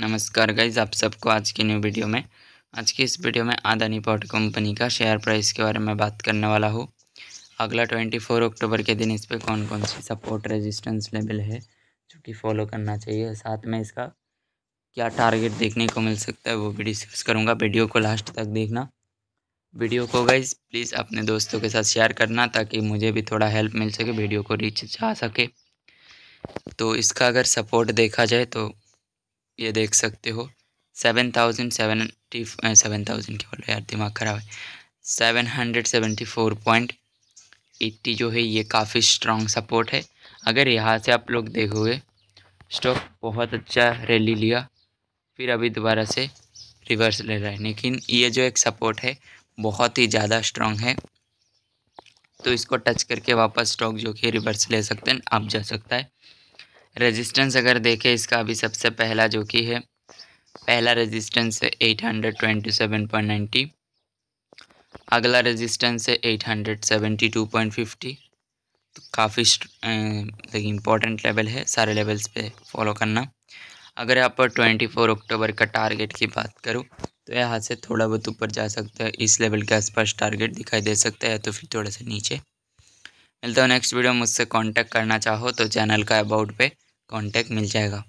नमस्कार गाइज आप सबको आज की न्यू वीडियो में आज की इस वीडियो में आदानी पोर्ट कंपनी का शेयर प्राइस के बारे में बात करने वाला हूँ अगला ट्वेंटी फोर अक्टूबर के दिन इस पर कौन कौन सी सपोर्ट रेजिस्टेंस लेवल है जो कि फॉलो करना चाहिए साथ में इसका क्या टारगेट देखने को मिल सकता है वो भी डिस्कस करूँगा वीडियो को लास्ट तक देखना वीडियो को गाइज प्लीज़ अपने दोस्तों के साथ शेयर करना ताकि मुझे भी थोड़ा हेल्प मिल सके वीडियो को रीच जा सके तो इसका अगर सपोर्ट देखा जाए तो ये देख सकते हो seven thousand seventy seven thousand बोल बोलो यार दिमाग ख़राब है seven hundred seventy four point eighty जो है ये काफ़ी स्ट्रॉन्ग सपोर्ट है अगर यहाँ से आप लोग देखोगे स्टॉक बहुत अच्छा रैली लिया फिर अभी दोबारा से रिवर्स ले रहा है लेकिन ये जो एक सपोर्ट है बहुत ही ज़्यादा स्ट्रॉन्ग है तो इसको टच करके वापस स्टॉक जो कि रिवर्स ले सकते हैं आप जा सकता है रेजिस्टेंस अगर देखें इसका अभी सबसे पहला जो कि है पहला रेजिस्टेंस है eight hundred twenty seven point ninety अगला रेजिस्टेंस है eight hundred seventy two point fifty तो काफ़ी इम्पॉर्टेंट लेवल है सारे लेवल्स पे फॉलो करना अगर आप पर ट्वेंटी फोर अक्टूबर का टारगेट की बात करूँ तो यहाँ से थोड़ा बहुत ऊपर जा सकता है इस लेवल के आसपास टारगेट दिखाई दे सकता है तो फिर थोड़ा सा नीचे मिलता हूँ नेक्स्ट वीडियो मुझसे कांटेक्ट करना चाहो तो चैनल का अबाउट पे कांटेक्ट मिल जाएगा